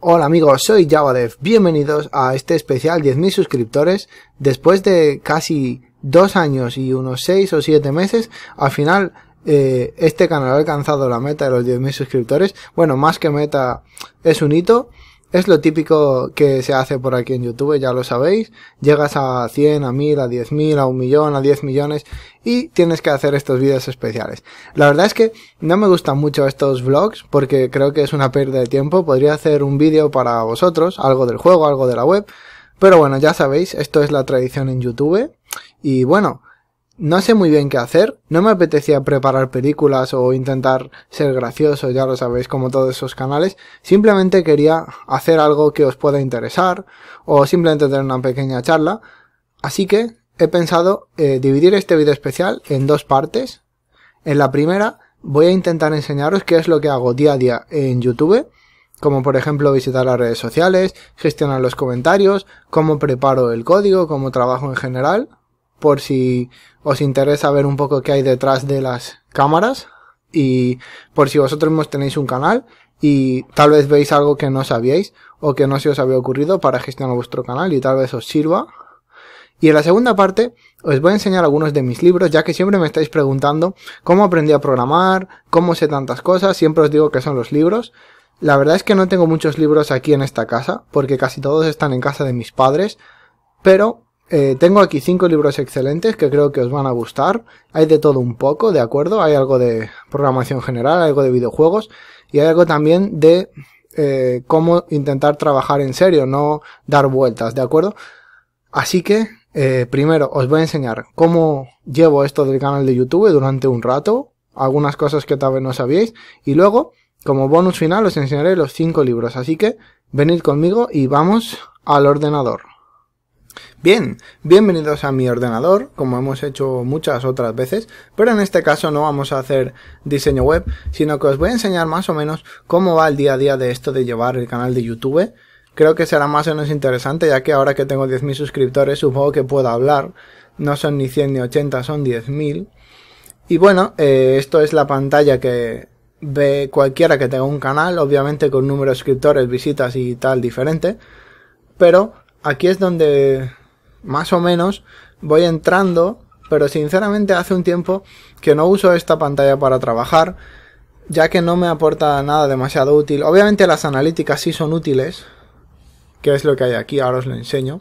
Hola amigos, soy Javadev. Bienvenidos a este especial 10.000 suscriptores. Después de casi dos años y unos seis o siete meses, al final eh, este canal ha alcanzado la meta de los 10.000 suscriptores. Bueno, más que meta, es un hito. Es lo típico que se hace por aquí en YouTube, ya lo sabéis. Llegas a 100, a 1000, a 10.000, a un millón, a 10 millones y tienes que hacer estos vídeos especiales. La verdad es que no me gustan mucho estos vlogs porque creo que es una pérdida de tiempo. Podría hacer un vídeo para vosotros, algo del juego, algo de la web. Pero bueno, ya sabéis, esto es la tradición en YouTube. Y bueno, no sé muy bien qué hacer, no me apetecía preparar películas o intentar ser gracioso, ya lo sabéis, como todos esos canales, simplemente quería hacer algo que os pueda interesar o simplemente tener una pequeña charla, así que he pensado eh, dividir este vídeo especial en dos partes. En la primera voy a intentar enseñaros qué es lo que hago día a día en YouTube, como por ejemplo visitar las redes sociales, gestionar los comentarios, cómo preparo el código, cómo trabajo en general, por si os interesa ver un poco qué hay detrás de las cámaras y por si vosotros mismos tenéis un canal y tal vez veis algo que no sabíais o que no se os había ocurrido para gestionar vuestro canal y tal vez os sirva. Y en la segunda parte os voy a enseñar algunos de mis libros, ya que siempre me estáis preguntando cómo aprendí a programar, cómo sé tantas cosas, siempre os digo que son los libros. La verdad es que no tengo muchos libros aquí en esta casa, porque casi todos están en casa de mis padres, pero eh, tengo aquí cinco libros excelentes que creo que os van a gustar. Hay de todo un poco, ¿de acuerdo? Hay algo de programación general, algo de videojuegos y hay algo también de eh, cómo intentar trabajar en serio, no dar vueltas, ¿de acuerdo? Así que, eh, primero os voy a enseñar cómo llevo esto del canal de YouTube durante un rato, algunas cosas que tal vez no sabíais, y luego, como bonus final, os enseñaré los cinco libros. Así que, venid conmigo y vamos al ordenador. Bien, bienvenidos a mi ordenador, como hemos hecho muchas otras veces, pero en este caso no vamos a hacer diseño web, sino que os voy a enseñar más o menos cómo va el día a día de esto de llevar el canal de YouTube. Creo que será más o menos interesante, ya que ahora que tengo 10.000 suscriptores supongo que puedo hablar, no son ni 100 ni 80, son 10.000. Y bueno, eh, esto es la pantalla que ve cualquiera que tenga un canal, obviamente con número de suscriptores, visitas y tal diferente, pero aquí es donde más o menos voy entrando, pero sinceramente hace un tiempo que no uso esta pantalla para trabajar, ya que no me aporta nada demasiado útil. Obviamente las analíticas sí son útiles, que es lo que hay aquí, ahora os lo enseño.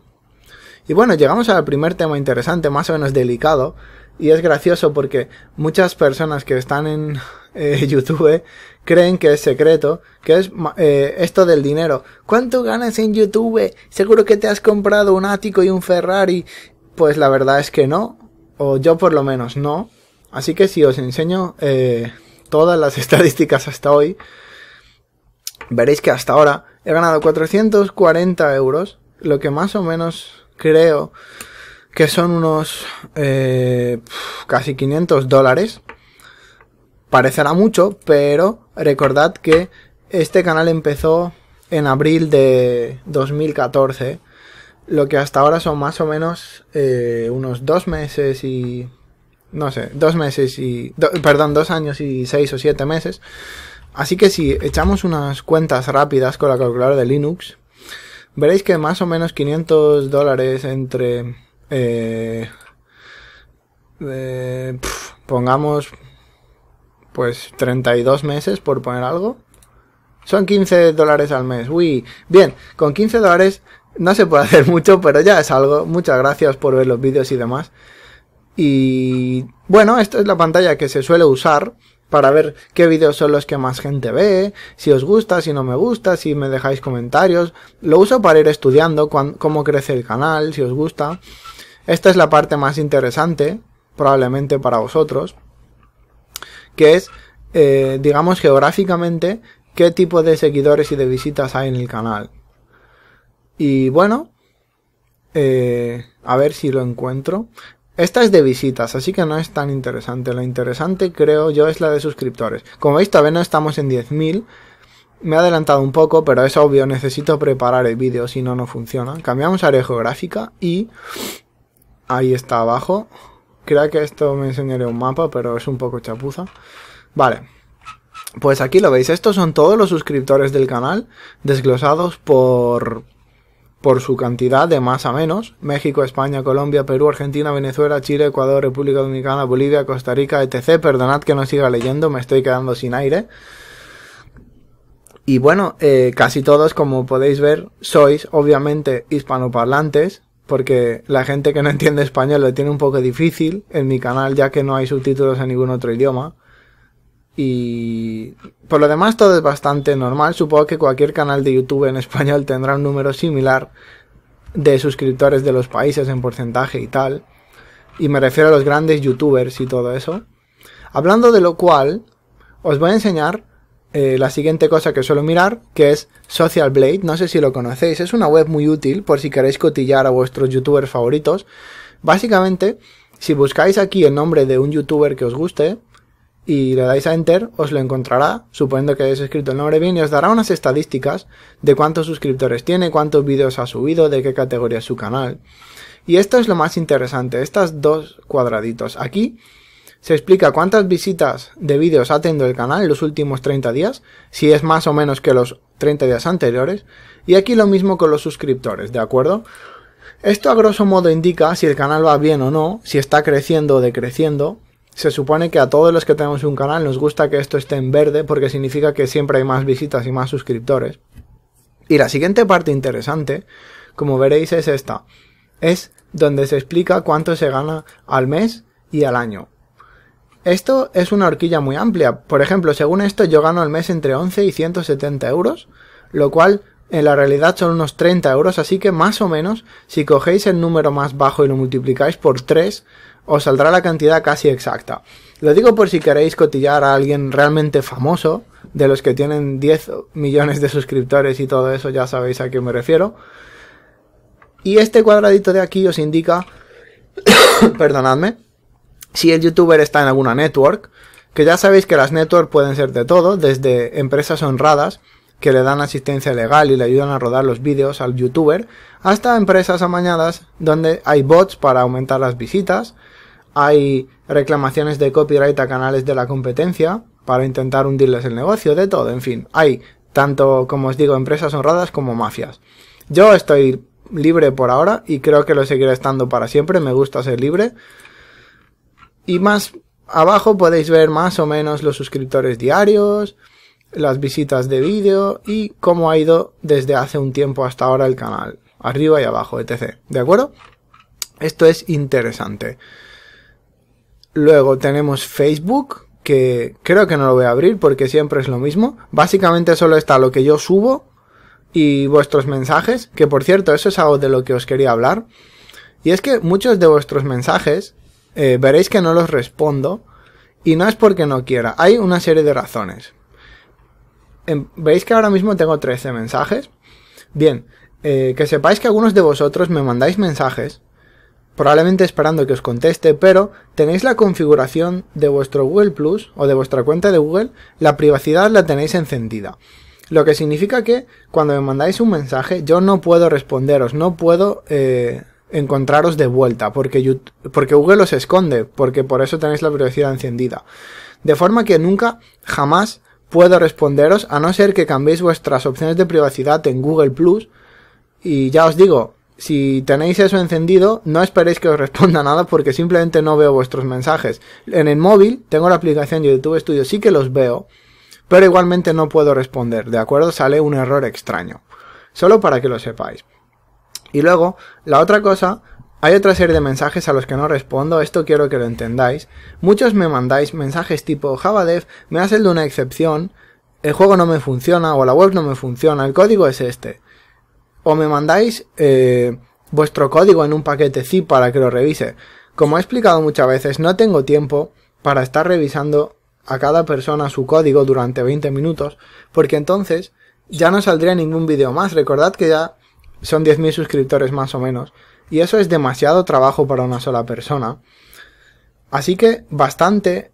Y bueno, llegamos al primer tema interesante, más o menos delicado, y es gracioso porque muchas personas que están en eh, YouTube creen que es secreto, que es eh, esto del dinero. ¿Cuánto ganas en YouTube? Seguro que te has comprado un ático y un Ferrari. Pues la verdad es que no, o yo por lo menos no. Así que si os enseño eh, todas las estadísticas hasta hoy, veréis que hasta ahora he ganado 440 euros, lo que más o menos creo que son unos eh, casi 500 dólares. Parecerá mucho, pero recordad que este canal empezó en abril de 2014, lo que hasta ahora son más o menos eh, unos dos meses y... no sé, dos meses y... perdón, dos años y seis o siete meses. Así que si echamos unas cuentas rápidas con la calculadora de Linux, veréis que más o menos 500 dólares entre... Eh, eh pongamos pues 32 meses por poner algo. Son 15 dólares al mes. Uy, bien, con 15 dólares no se puede hacer mucho, pero ya es algo. Muchas gracias por ver los vídeos y demás. Y bueno, esta es la pantalla que se suele usar para ver qué vídeos son los que más gente ve, si os gusta, si no me gusta, si me dejáis comentarios. Lo uso para ir estudiando cómo crece el canal, si os gusta. Esta es la parte más interesante, probablemente para vosotros, que es, eh, digamos, geográficamente, qué tipo de seguidores y de visitas hay en el canal. Y bueno, eh, a ver si lo encuentro. Esta es de visitas, así que no es tan interesante. Lo interesante, creo yo, es la de suscriptores. Como veis, todavía no estamos en 10.000. Me he adelantado un poco, pero es obvio, necesito preparar el vídeo, si no, no funciona. Cambiamos área geográfica y... Ahí está abajo. Creo que esto me enseñaré un mapa, pero es un poco chapuza. Vale. Pues aquí lo veis, estos son todos los suscriptores del canal, desglosados por por su cantidad de más a menos, México, España, Colombia, Perú, Argentina, Venezuela, Chile, Ecuador, República Dominicana, Bolivia, Costa Rica, etc. Perdonad que no siga leyendo, me estoy quedando sin aire. Y bueno, eh, casi todos, como podéis ver, sois obviamente hispanoparlantes, porque la gente que no entiende español lo tiene un poco difícil en mi canal, ya que no hay subtítulos en ningún otro idioma. Y por lo demás todo es bastante normal. Supongo que cualquier canal de YouTube en español tendrá un número similar de suscriptores de los países en porcentaje y tal. Y me refiero a los grandes youtubers y todo eso. Hablando de lo cual, os voy a enseñar eh, la siguiente cosa que suelo mirar, que es Social Blade. No sé si lo conocéis, es una web muy útil por si queréis cotillar a vuestros youtubers favoritos. Básicamente, si buscáis aquí el nombre de un youtuber que os guste, y le dais a Enter, os lo encontrará, suponiendo que hayáis escrito el nombre bien, y os dará unas estadísticas de cuántos suscriptores tiene, cuántos vídeos ha subido, de qué categoría es su canal. Y esto es lo más interesante, estas dos cuadraditos. Aquí se explica cuántas visitas de vídeos ha tenido el canal en los últimos 30 días, si es más o menos que los 30 días anteriores, y aquí lo mismo con los suscriptores, ¿de acuerdo? Esto a grosso modo indica si el canal va bien o no, si está creciendo o decreciendo, se supone que a todos los que tenemos un canal nos gusta que esto esté en verde porque significa que siempre hay más visitas y más suscriptores. Y la siguiente parte interesante, como veréis, es esta. Es donde se explica cuánto se gana al mes y al año. Esto es una horquilla muy amplia. Por ejemplo, según esto yo gano al mes entre 11 y 170 euros, lo cual en la realidad son unos 30 euros, así que más o menos, si cogéis el número más bajo y lo multiplicáis por 3, os saldrá la cantidad casi exacta. Lo digo por si queréis cotillar a alguien realmente famoso, de los que tienen 10 millones de suscriptores y todo eso, ya sabéis a qué me refiero. Y este cuadradito de aquí os indica, perdonadme, si el youtuber está en alguna network, que ya sabéis que las networks pueden ser de todo, desde empresas honradas, que le dan asistencia legal y le ayudan a rodar los vídeos al youtuber, hasta empresas amañadas donde hay bots para aumentar las visitas, hay reclamaciones de copyright a canales de la competencia para intentar hundirles el negocio, de todo, en fin, hay tanto, como os digo, empresas honradas como mafias. Yo estoy libre por ahora y creo que lo seguiré estando para siempre, me gusta ser libre. Y más abajo podéis ver más o menos los suscriptores diarios, las visitas de vídeo y cómo ha ido desde hace un tiempo hasta ahora el canal, arriba y abajo, etc. ¿De acuerdo? Esto es interesante. Luego tenemos Facebook, que creo que no lo voy a abrir porque siempre es lo mismo. Básicamente solo está lo que yo subo y vuestros mensajes, que por cierto, eso es algo de lo que os quería hablar. Y es que muchos de vuestros mensajes eh, veréis que no los respondo y no es porque no quiera, hay una serie de razones. Em, veis que ahora mismo tengo 13 mensajes. Bien, eh, que sepáis que algunos de vosotros me mandáis mensajes, probablemente esperando que os conteste, pero tenéis la configuración de vuestro Google Plus o de vuestra cuenta de Google, la privacidad la tenéis encendida. Lo que significa que cuando me mandáis un mensaje yo no puedo responderos, no puedo eh, encontraros de vuelta, porque, porque Google os esconde, porque por eso tenéis la privacidad encendida. De forma que nunca, jamás puedo responderos, a no ser que cambiéis vuestras opciones de privacidad en Google Plus. Y ya os digo, si tenéis eso encendido, no esperéis que os responda nada porque simplemente no veo vuestros mensajes. En el móvil tengo la aplicación YouTube Studio, sí que los veo, pero igualmente no puedo responder, ¿de acuerdo? Sale un error extraño. Solo para que lo sepáis. Y luego, la otra cosa hay otra serie de mensajes a los que no respondo, esto quiero que lo entendáis. Muchos me mandáis mensajes tipo Javadev, me ha de una excepción, el juego no me funciona o la web no me funciona, el código es este. O me mandáis eh, vuestro código en un paquete zip para que lo revise. Como he explicado muchas veces, no tengo tiempo para estar revisando a cada persona su código durante 20 minutos, porque entonces ya no saldría ningún vídeo más. Recordad que ya son 10.000 suscriptores más o menos y eso es demasiado trabajo para una sola persona. Así que bastante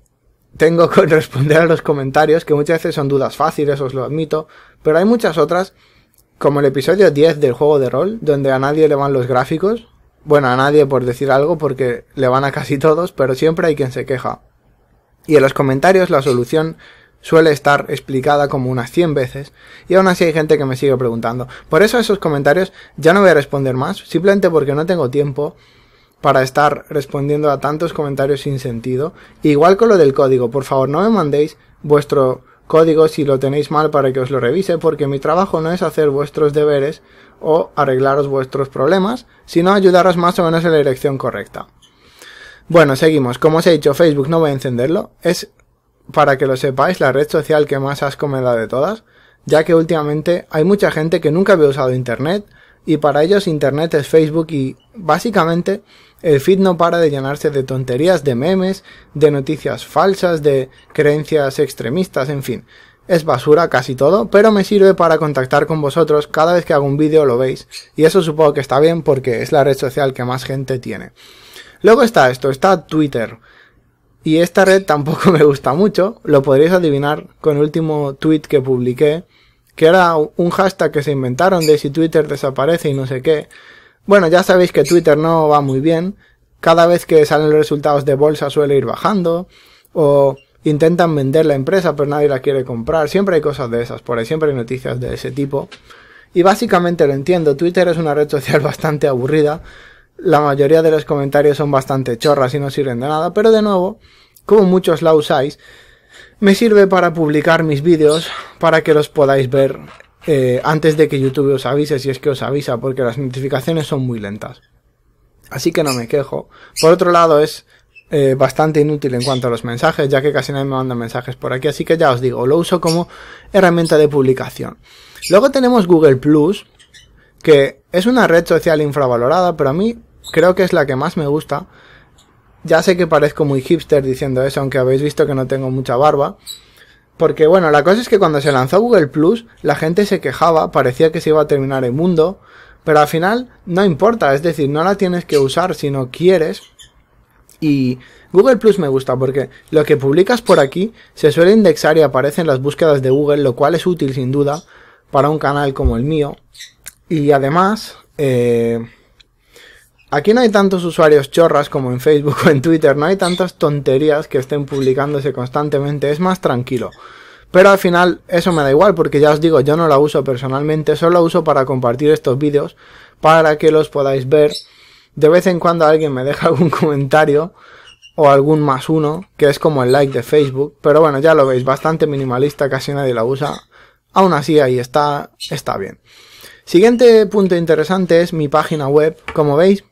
tengo que responder a los comentarios, que muchas veces son dudas fáciles, os lo admito, pero hay muchas otras, como el episodio 10 del juego de rol, donde a nadie le van los gráficos, bueno, a nadie por decir algo, porque le van a casi todos, pero siempre hay quien se queja. Y en los comentarios la solución suele estar explicada como unas 100 veces y aún así hay gente que me sigue preguntando. Por eso esos comentarios ya no voy a responder más, simplemente porque no tengo tiempo para estar respondiendo a tantos comentarios sin sentido. Igual con lo del código, por favor no me mandéis vuestro código si lo tenéis mal para que os lo revise, porque mi trabajo no es hacer vuestros deberes o arreglaros vuestros problemas, sino ayudaros más o menos en la dirección correcta. Bueno, seguimos. Como os he dicho, Facebook no voy a encenderlo. Es para que lo sepáis, la red social que más has me de todas, ya que últimamente hay mucha gente que nunca había usado Internet y para ellos Internet es Facebook y básicamente el feed no para de llenarse de tonterías, de memes, de noticias falsas, de creencias extremistas, en fin. Es basura casi todo, pero me sirve para contactar con vosotros cada vez que hago un vídeo lo veis y eso supongo que está bien porque es la red social que más gente tiene. Luego está esto, está Twitter. Y esta red tampoco me gusta mucho, lo podréis adivinar con el último tweet que publiqué, que era un hashtag que se inventaron de si Twitter desaparece y no sé qué. Bueno, ya sabéis que Twitter no va muy bien, cada vez que salen los resultados de bolsa suele ir bajando, o intentan vender la empresa pero nadie la quiere comprar, siempre hay cosas de esas, por ahí siempre hay noticias de ese tipo. Y básicamente lo entiendo, Twitter es una red social bastante aburrida, la mayoría de los comentarios son bastante chorras y no sirven de nada, pero de nuevo, como muchos la usáis, me sirve para publicar mis vídeos para que los podáis ver eh, antes de que YouTube os avise, si es que os avisa, porque las notificaciones son muy lentas. Así que no me quejo. Por otro lado, es eh, bastante inútil en cuanto a los mensajes, ya que casi nadie me manda mensajes por aquí, así que ya os digo, lo uso como herramienta de publicación. Luego tenemos Google Plus, que es una red social infravalorada, pero a mí creo que es la que más me gusta. Ya sé que parezco muy hipster diciendo eso, aunque habéis visto que no tengo mucha barba. Porque bueno, la cosa es que cuando se lanzó Google Plus, la gente se quejaba, parecía que se iba a terminar el mundo, pero al final no importa, es decir, no la tienes que usar si no quieres. Y Google Plus me gusta porque lo que publicas por aquí se suele indexar y aparece en las búsquedas de Google, lo cual es útil sin duda para un canal como el mío. Y además, eh, Aquí no hay tantos usuarios chorras como en Facebook o en Twitter, no hay tantas tonterías que estén publicándose constantemente, es más tranquilo. Pero al final eso me da igual porque ya os digo, yo no la uso personalmente, solo la uso para compartir estos vídeos, para que los podáis ver. De vez en cuando alguien me deja algún comentario o algún más uno, que es como el like de Facebook, pero bueno, ya lo veis, bastante minimalista, casi nadie la usa. Aún así ahí está, está bien. Siguiente punto interesante es mi página web. Como veis,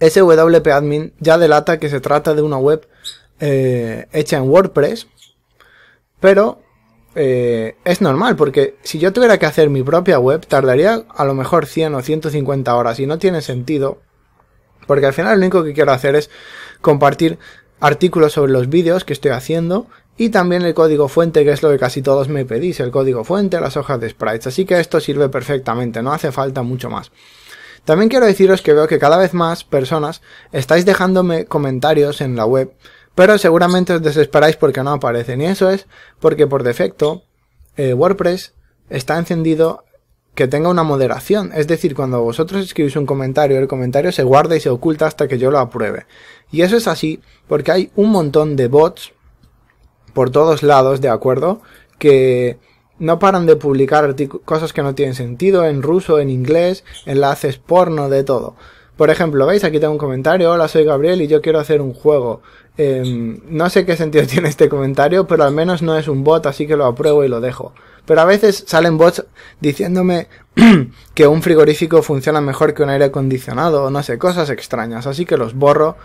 SWP Admin ya delata que se trata de una web eh, hecha en WordPress, pero eh, es normal, porque si yo tuviera que hacer mi propia web, tardaría a lo mejor 100 o 150 horas y no tiene sentido, porque al final lo único que quiero hacer es compartir artículos sobre los vídeos que estoy haciendo y también el código fuente, que es lo que casi todos me pedís, el código fuente, las hojas de sprites. Así que esto sirve perfectamente, no hace falta mucho más. También quiero deciros que veo que cada vez más personas estáis dejándome comentarios en la web, pero seguramente os desesperáis porque no aparecen. Y eso es porque por defecto eh, WordPress está encendido que tenga una moderación. Es decir, cuando vosotros escribís un comentario, el comentario se guarda y se oculta hasta que yo lo apruebe. Y eso es así porque hay un montón de bots por todos lados, ¿de acuerdo? Que no paran de publicar cosas que no tienen sentido en ruso, en inglés, enlaces porno, de todo. Por ejemplo, veis, aquí tengo un comentario, hola, soy Gabriel y yo quiero hacer un juego. Em, no sé qué sentido tiene este comentario, pero al menos no es un bot, así que lo apruebo y lo dejo. Pero a veces salen bots diciéndome que un frigorífico funciona mejor que un aire acondicionado, o no sé, cosas extrañas, así que los borro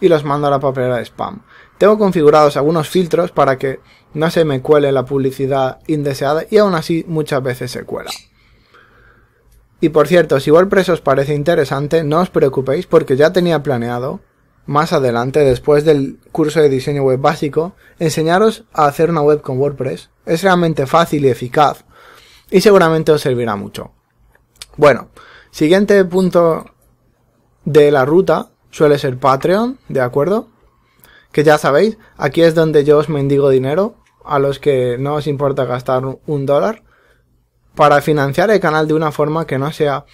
y los mando a la papelera de spam. Tengo configurados algunos filtros para que no se me cuele la publicidad indeseada y aún así muchas veces se cuela. Y por cierto, si WordPress os parece interesante, no os preocupéis porque ya tenía planeado más adelante, después del curso de diseño web básico, enseñaros a hacer una web con WordPress. Es realmente fácil y eficaz y seguramente os servirá mucho. Bueno, siguiente punto de la ruta suele ser Patreon, ¿de acuerdo? que ya sabéis, aquí es donde yo os mendigo dinero, a los que no os importa gastar un dólar, para financiar el canal de una forma que no sea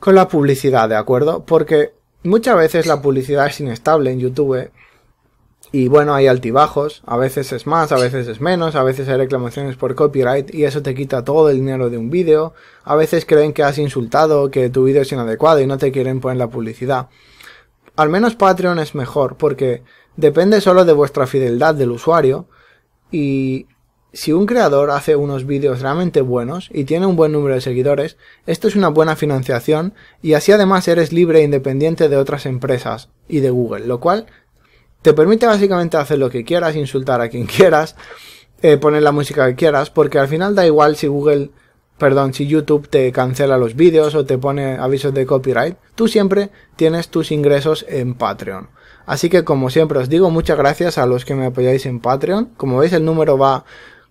con la publicidad, ¿de acuerdo? Porque muchas veces la publicidad es inestable en YouTube. ¿eh? Y bueno, hay altibajos, a veces es más, a veces es menos, a veces hay reclamaciones por copyright y eso te quita todo el dinero de un vídeo, a veces creen que has insultado, que tu vídeo es inadecuado y no te quieren poner la publicidad. Al menos Patreon es mejor porque depende solo de vuestra fidelidad del usuario y si un creador hace unos vídeos realmente buenos y tiene un buen número de seguidores, esto es una buena financiación y así además eres libre e independiente de otras empresas y de Google, lo cual te permite básicamente hacer lo que quieras, insultar a quien quieras, eh, poner la música que quieras, porque al final da igual si Google perdón, si YouTube te cancela los vídeos o te pone avisos de copyright, tú siempre tienes tus ingresos en Patreon. Así que como siempre os digo, muchas gracias a los que me apoyáis en Patreon. Como veis el número va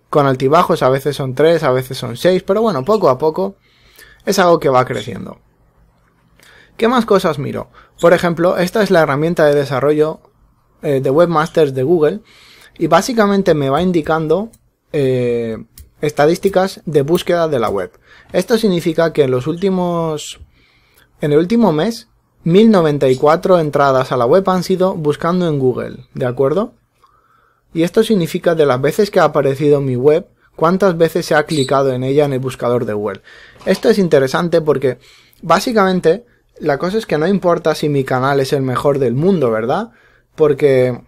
con altibajos, a veces son 3, a veces son 6, pero bueno, poco a poco es algo que va creciendo. ¿Qué más cosas miro? Por ejemplo, esta es la herramienta de desarrollo eh, de webmasters de Google y básicamente me va indicando eh, Estadísticas de búsqueda de la web. Esto significa que en los últimos... En el último mes, 1094 entradas a la web han sido buscando en Google, ¿de acuerdo? Y esto significa de las veces que ha aparecido mi web, cuántas veces se ha clicado en ella en el buscador de Google. Esto es interesante porque básicamente la cosa es que no importa si mi canal es el mejor del mundo, ¿verdad? Porque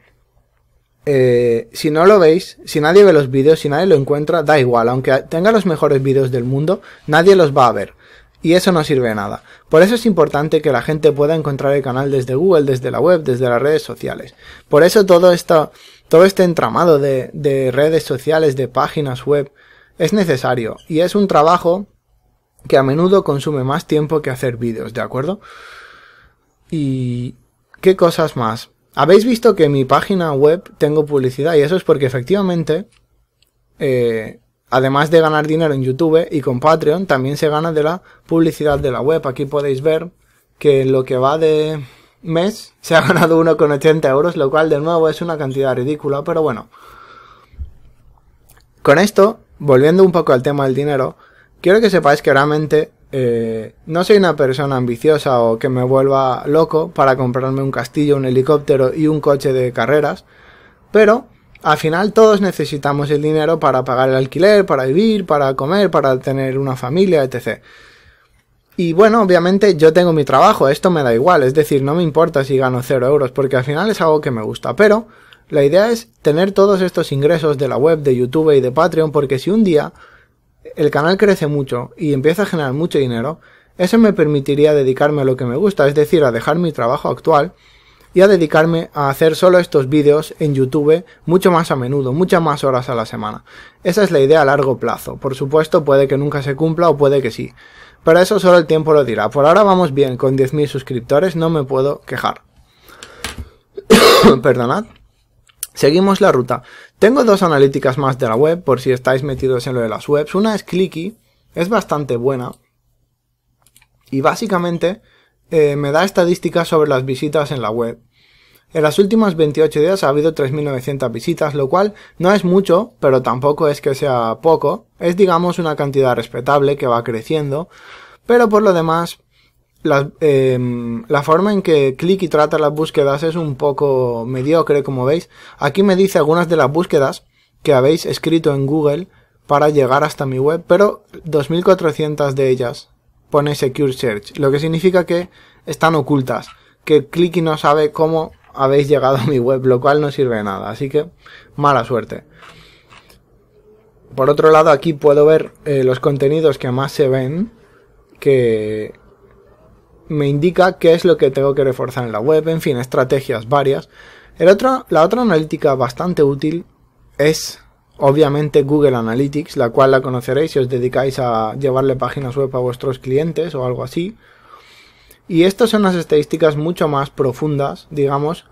eh, si no lo veis, si nadie ve los vídeos, si nadie lo encuentra, da igual, aunque tenga los mejores vídeos del mundo, nadie los va a ver. Y eso no sirve de nada. Por eso es importante que la gente pueda encontrar el canal desde Google, desde la web, desde las redes sociales. Por eso todo, esto, todo este entramado de, de redes sociales, de páginas web, es necesario. Y es un trabajo que a menudo consume más tiempo que hacer vídeos, ¿de acuerdo? ¿Y qué cosas más? Habéis visto que en mi página web tengo publicidad y eso es porque efectivamente, eh, además de ganar dinero en YouTube y con Patreon, también se gana de la publicidad de la web. Aquí podéis ver que en lo que va de mes se ha ganado 1,80 euros, lo cual de nuevo es una cantidad ridícula, pero bueno. Con esto, volviendo un poco al tema del dinero, quiero que sepáis que realmente eh, no soy una persona ambiciosa o que me vuelva loco para comprarme un castillo, un helicóptero y un coche de carreras, pero al final todos necesitamos el dinero para pagar el alquiler, para vivir, para comer, para tener una familia, etc. Y bueno, obviamente yo tengo mi trabajo, esto me da igual, es decir, no me importa si gano cero euros, porque al final es algo que me gusta, pero la idea es tener todos estos ingresos de la web, de YouTube y de Patreon, porque si un día el canal crece mucho y empieza a generar mucho dinero, eso me permitiría dedicarme a lo que me gusta, es decir, a dejar mi trabajo actual y a dedicarme a hacer solo estos vídeos en YouTube mucho más a menudo, muchas más horas a la semana. Esa es la idea a largo plazo. Por supuesto, puede que nunca se cumpla o puede que sí. Pero eso solo el tiempo lo dirá. Por ahora vamos bien, con 10.000 suscriptores no me puedo quejar. Perdonad. Seguimos la ruta. Tengo dos analíticas más de la web, por si estáis metidos en lo de las webs. Una es Clicky, es bastante buena. Y básicamente eh, me da estadísticas sobre las visitas en la web. En las últimas 28 días ha habido 3.900 visitas, lo cual no es mucho, pero tampoco es que sea poco. Es digamos una cantidad respetable que va creciendo. Pero por lo demás, la, em, la forma en que Clicky trata las búsquedas es un poco mediocre, como veis. Aquí me dice algunas de las búsquedas que habéis escrito en Google para llegar hasta mi web, pero 2400 de ellas pone Secure Search, lo que significa que están ocultas, que Clicky no sabe cómo habéis llegado a mi web, lo cual no sirve de nada, así que mala suerte. Por otro lado, aquí puedo ver eh, los contenidos que más se ven, que me indica qué es lo que tengo que reforzar en la web, en fin, estrategias varias. la otra analítica bastante útil es obviamente Google Analytics, la cual la conoceréis si os dedicáis a llevarle páginas web a vuestros clientes o algo así. Y estas son las estadísticas mucho más profundas, digamos,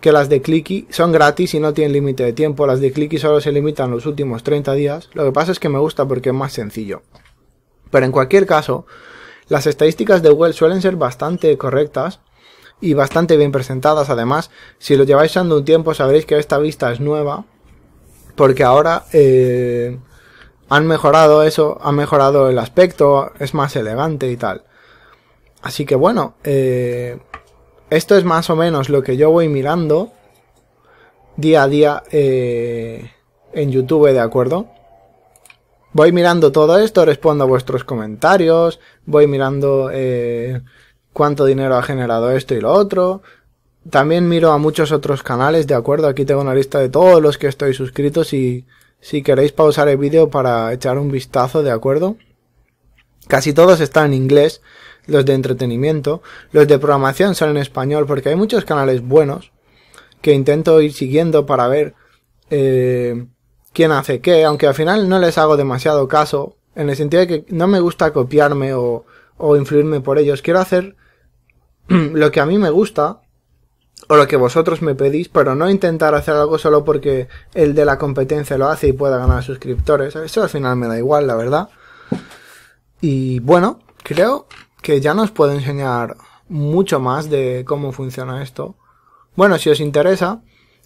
que las de Clicky son gratis y no tienen límite de tiempo. Las de Clicky solo se limitan los últimos 30 días. Lo que pasa es que me gusta porque es más sencillo. Pero en cualquier caso, las estadísticas de Google suelen ser bastante correctas y bastante bien presentadas. Además, si lo lleváis dando un tiempo, sabréis que esta vista es nueva. Porque ahora eh, han mejorado eso, han mejorado el aspecto, es más elegante y tal. Así que bueno, eh, esto es más o menos lo que yo voy mirando día a día eh, en YouTube, ¿de acuerdo? voy mirando todo esto, respondo a vuestros comentarios, voy mirando eh, cuánto dinero ha generado esto y lo otro. También miro a muchos otros canales, de acuerdo, aquí tengo una lista de todos los que estoy suscritos y si queréis pausar el vídeo para echar un vistazo, de acuerdo. Casi todos están en inglés, los de entretenimiento, los de programación son en español, porque hay muchos canales buenos que intento ir siguiendo para ver eh, quién hace qué, aunque al final no les hago demasiado caso, en el sentido de que no me gusta copiarme o, o influirme por ellos, quiero hacer lo que a mí me gusta o lo que vosotros me pedís, pero no intentar hacer algo solo porque el de la competencia lo hace y pueda ganar suscriptores. Eso al final me da igual, la verdad. Y bueno, creo que ya nos puedo enseñar mucho más de cómo funciona esto. Bueno, si os interesa,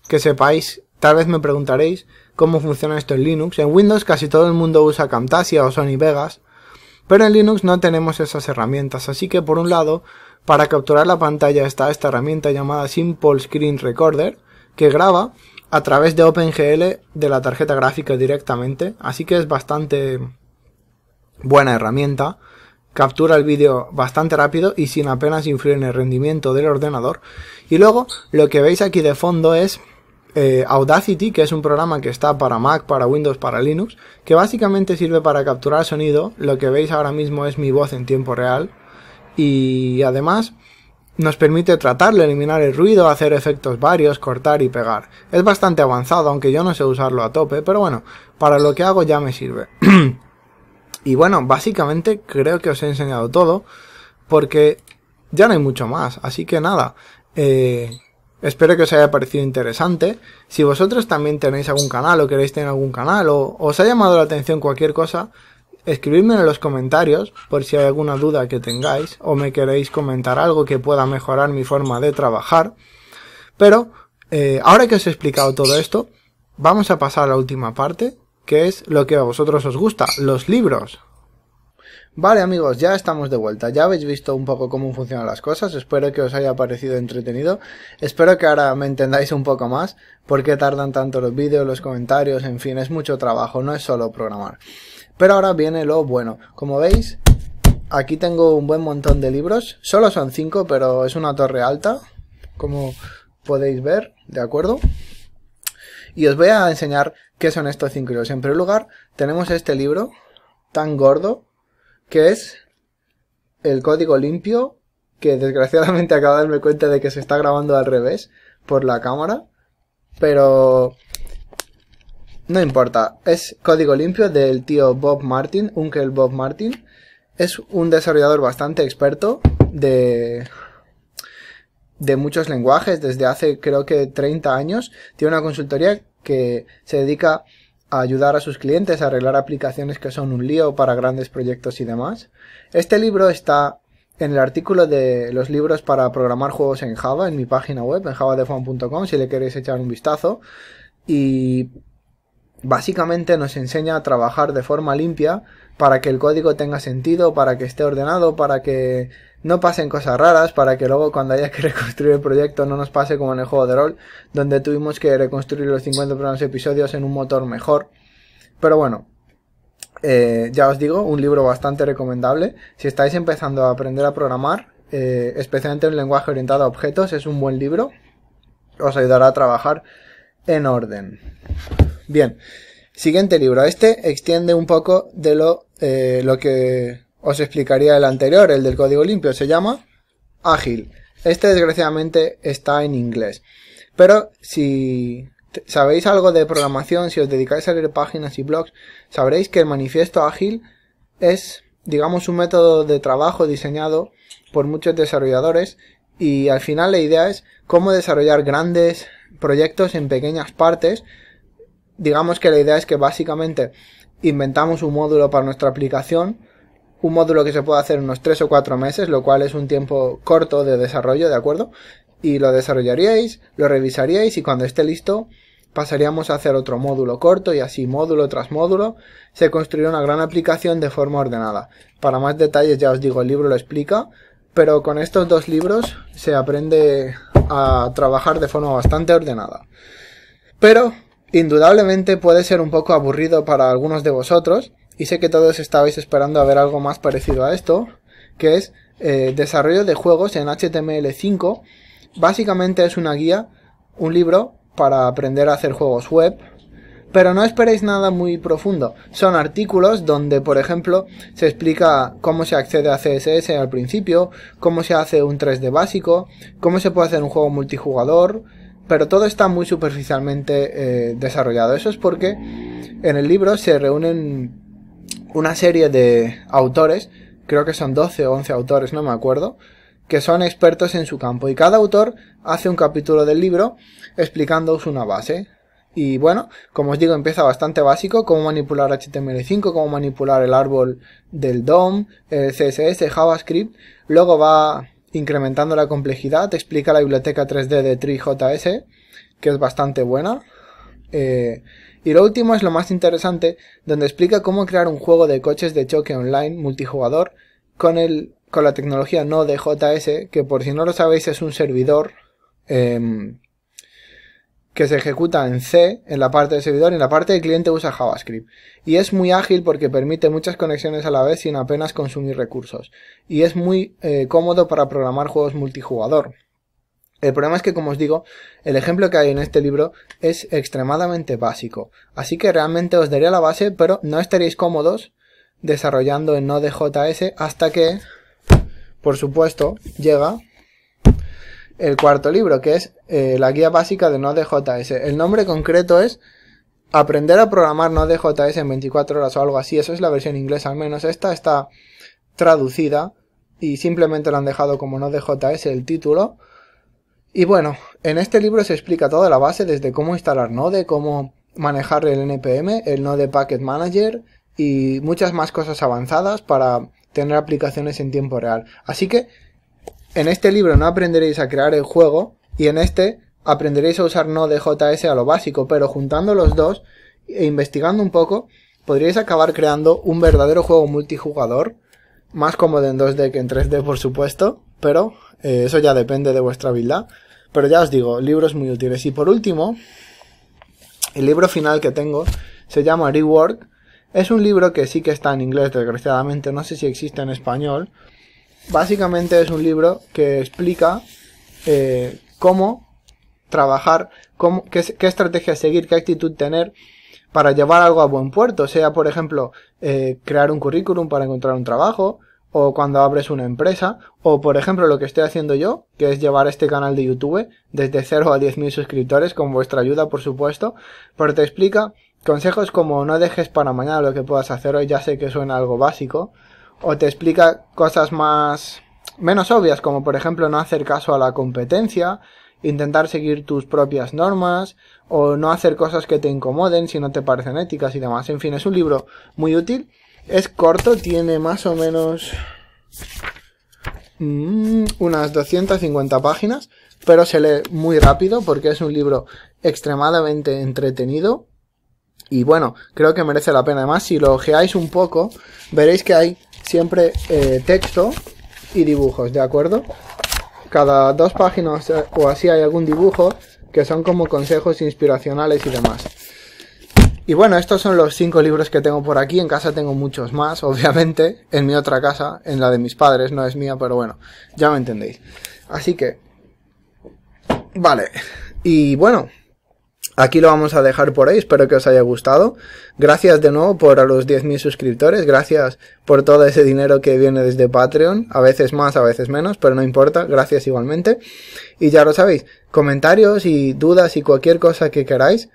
que sepáis, tal vez me preguntaréis cómo funciona esto en Linux. En Windows casi todo el mundo usa Camtasia o Sony Vegas, pero en Linux no tenemos esas herramientas, así que por un lado, para capturar la pantalla está esta herramienta llamada Simple Screen Recorder, que graba a través de OpenGL de la tarjeta gráfica directamente, así que es bastante buena herramienta. Captura el vídeo bastante rápido y sin apenas influir en el rendimiento del ordenador. Y luego, lo que veis aquí de fondo es eh, Audacity, que es un programa que está para Mac, para Windows, para Linux, que básicamente sirve para capturar sonido. Lo que veis ahora mismo es mi voz en tiempo real. Y además nos permite tratarle, eliminar el ruido, hacer efectos varios, cortar y pegar. Es bastante avanzado, aunque yo no sé usarlo a tope, pero bueno, para lo que hago ya me sirve. y bueno, básicamente creo que os he enseñado todo, porque ya no hay mucho más, así que nada, eh, Espero que os haya parecido interesante. Si vosotros también tenéis algún canal o queréis tener algún canal o os ha llamado la atención cualquier cosa, escribidme en los comentarios por si hay alguna duda que tengáis o me queréis comentar algo que pueda mejorar mi forma de trabajar. Pero eh, ahora que os he explicado todo esto, vamos a pasar a la última parte, que es lo que a vosotros os gusta, los libros. Vale amigos, ya estamos de vuelta, ya habéis visto un poco cómo funcionan las cosas, espero que os haya parecido entretenido, espero que ahora me entendáis un poco más, por qué tardan tanto los vídeos, los comentarios, en fin, es mucho trabajo, no es solo programar. Pero ahora viene lo bueno, como veis, aquí tengo un buen montón de libros, solo son 5, pero es una torre alta, como podéis ver, ¿de acuerdo? Y os voy a enseñar qué son estos cinco libros. En primer lugar, tenemos este libro tan gordo que es el código limpio, que desgraciadamente acabo de darme cuenta de que se está grabando al revés por la cámara, pero no importa, es código limpio del tío Bob Martin, Uncle Bob Martin, es un desarrollador bastante experto de de muchos lenguajes desde hace creo que 30 años, tiene una consultoría que se dedica a ayudar a sus clientes a arreglar aplicaciones que son un lío para grandes proyectos y demás. Este libro está en el artículo de los libros para programar juegos en Java, en mi página web, en javadefun.com si le queréis echar un vistazo. Y básicamente nos enseña a trabajar de forma limpia para que el código tenga sentido, para que esté ordenado, para que no pasen cosas raras para que luego cuando haya que reconstruir el proyecto no nos pase como en el juego de rol, donde tuvimos que reconstruir los 50 primeros episodios en un motor mejor. Pero bueno, eh, ya os digo, un libro bastante recomendable. Si estáis empezando a aprender a programar, eh, especialmente en lenguaje orientado a objetos, es un buen libro. Os ayudará a trabajar en orden. Bien, siguiente libro. Este extiende un poco de lo, eh, lo que os explicaría el anterior, el del código limpio, se llama Ágil. Este desgraciadamente está en inglés. Pero si sabéis algo de programación, si os dedicáis a leer páginas y blogs, sabréis que el manifiesto ágil es, digamos, un método de trabajo diseñado por muchos desarrolladores y al final la idea es cómo desarrollar grandes proyectos en pequeñas partes. Digamos que la idea es que básicamente inventamos un módulo para nuestra aplicación, un módulo que se puede hacer unos 3 o 4 meses, lo cual es un tiempo corto de desarrollo, ¿de acuerdo? Y lo desarrollaríais, lo revisaríais y cuando esté listo pasaríamos a hacer otro módulo corto y así módulo tras módulo se construirá una gran aplicación de forma ordenada. Para más detalles ya os digo, el libro lo explica, pero con estos dos libros se aprende a trabajar de forma bastante ordenada. Pero indudablemente puede ser un poco aburrido para algunos de vosotros, y sé que todos estabais esperando a ver algo más parecido a esto, que es eh, desarrollo de juegos en HTML5. Básicamente es una guía, un libro para aprender a hacer juegos web. Pero no esperéis nada muy profundo. Son artículos donde, por ejemplo, se explica cómo se accede a CSS al principio, cómo se hace un 3D básico, cómo se puede hacer un juego multijugador, pero todo está muy superficialmente eh, desarrollado. Eso es porque en el libro se reúnen una serie de autores, creo que son 12 o 11 autores, no me acuerdo, que son expertos en su campo. Y cada autor hace un capítulo del libro explicándoos una base. Y bueno, como os digo, empieza bastante básico, cómo manipular HTML5, cómo manipular el árbol del DOM, CSS, JavaScript. Luego va incrementando la complejidad, explica la biblioteca 3D de 3JS, que es bastante buena. Eh, y lo último es lo más interesante, donde explica cómo crear un juego de coches de choque online multijugador con, el, con la tecnología Node.js que por si no lo sabéis es un servidor em, que se ejecuta en C en la parte del servidor y en la parte del cliente usa JavaScript. Y es muy ágil porque permite muchas conexiones a la vez sin apenas consumir recursos. Y es muy eh, cómodo para programar juegos multijugador. El problema es que, como os digo, el ejemplo que hay en este libro es extremadamente básico, así que realmente os daría la base, pero no estaréis cómodos desarrollando en Node.js hasta que, por supuesto, llega el cuarto libro, que es eh, la guía básica de Node.js. El nombre concreto es Aprender a programar Node.js en 24 horas o algo así, eso es la versión inglesa al menos, esta está traducida y simplemente lo han dejado como Node.js el título y bueno, en este libro se explica toda la base desde cómo instalar Node, cómo manejar el NPM, el Node Packet Manager y muchas más cosas avanzadas para tener aplicaciones en tiempo real. Así que en este libro no aprenderéis a crear el juego y en este aprenderéis a usar JS a lo básico, pero juntando los dos e investigando un poco, podríais acabar creando un verdadero juego multijugador, más cómodo en 2D que en 3D por supuesto, pero eh, eso ya depende de vuestra habilidad. Pero ya os digo, libros muy útiles. Y por último, el libro final que tengo se llama Rework. Es un libro que sí que está en inglés, desgraciadamente, no sé si existe en español. Básicamente es un libro que explica eh, cómo trabajar, cómo, qué, estrategia seguir, qué actitud tener para llevar algo a buen puerto. sea, por ejemplo, eh, crear un currículum para encontrar un trabajo, o cuando abres una empresa, o por ejemplo lo que estoy haciendo yo, que es llevar este canal de YouTube desde 0 a 10.000 suscriptores, con vuestra ayuda por supuesto, pero te explica consejos como no dejes para mañana lo que puedas hacer hoy, ya sé que suena algo básico, o te explica cosas más menos obvias, como por ejemplo no hacer caso a la competencia, intentar seguir tus propias normas, o no hacer cosas que te incomoden si no te parecen éticas y demás. En fin, es un libro muy útil es corto, tiene más o menos mm, unas 250 páginas, pero se lee muy rápido porque es un libro extremadamente entretenido. Y bueno, creo que merece la pena. Además, si lo ojeáis un poco, veréis que hay siempre eh, texto y dibujos, ¿de acuerdo? Cada dos páginas eh, o así hay algún dibujo que son como consejos inspiracionales y demás. Y bueno, estos son los cinco libros que tengo por aquí. En casa tengo muchos más, obviamente. En mi otra casa, en la de mis padres, no es mía, pero bueno, ya me entendéis. Así que... Vale. Y bueno, aquí lo vamos a dejar por ahí, espero que os haya gustado. Gracias de nuevo por los 10.000 suscriptores, gracias por todo ese dinero que viene desde Patreon, a veces más, a veces menos, pero no importa, gracias igualmente. Y ya lo sabéis, comentarios y dudas y cualquier cosa que queráis,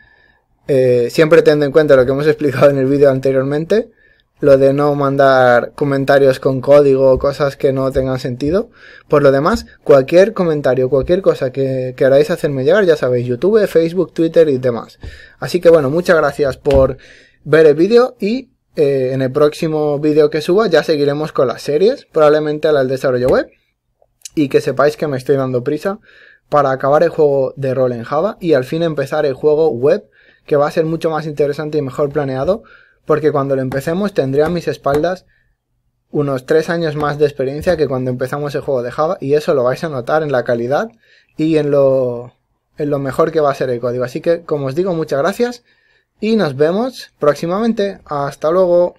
eh, siempre teniendo en cuenta lo que hemos explicado en el vídeo anteriormente, lo de no mandar comentarios con código o cosas que no tengan sentido. Por lo demás, cualquier comentario, cualquier cosa que queráis hacerme llegar, ya sabéis, YouTube, Facebook, Twitter y demás. Así que bueno, muchas gracias por ver el vídeo y eh, en el próximo vídeo que suba ya seguiremos con las series, probablemente al del desarrollo web. Y que sepáis que me estoy dando prisa para acabar el juego de rol en Java y al fin empezar el juego web que va a ser mucho más interesante y mejor planeado, porque cuando lo empecemos tendré a mis espaldas unos tres años más de experiencia que cuando empezamos el juego de Java y eso lo vais a notar en la calidad y en lo, en lo mejor que va a ser el código. Así que, como os digo, muchas gracias y nos vemos próximamente. Hasta luego.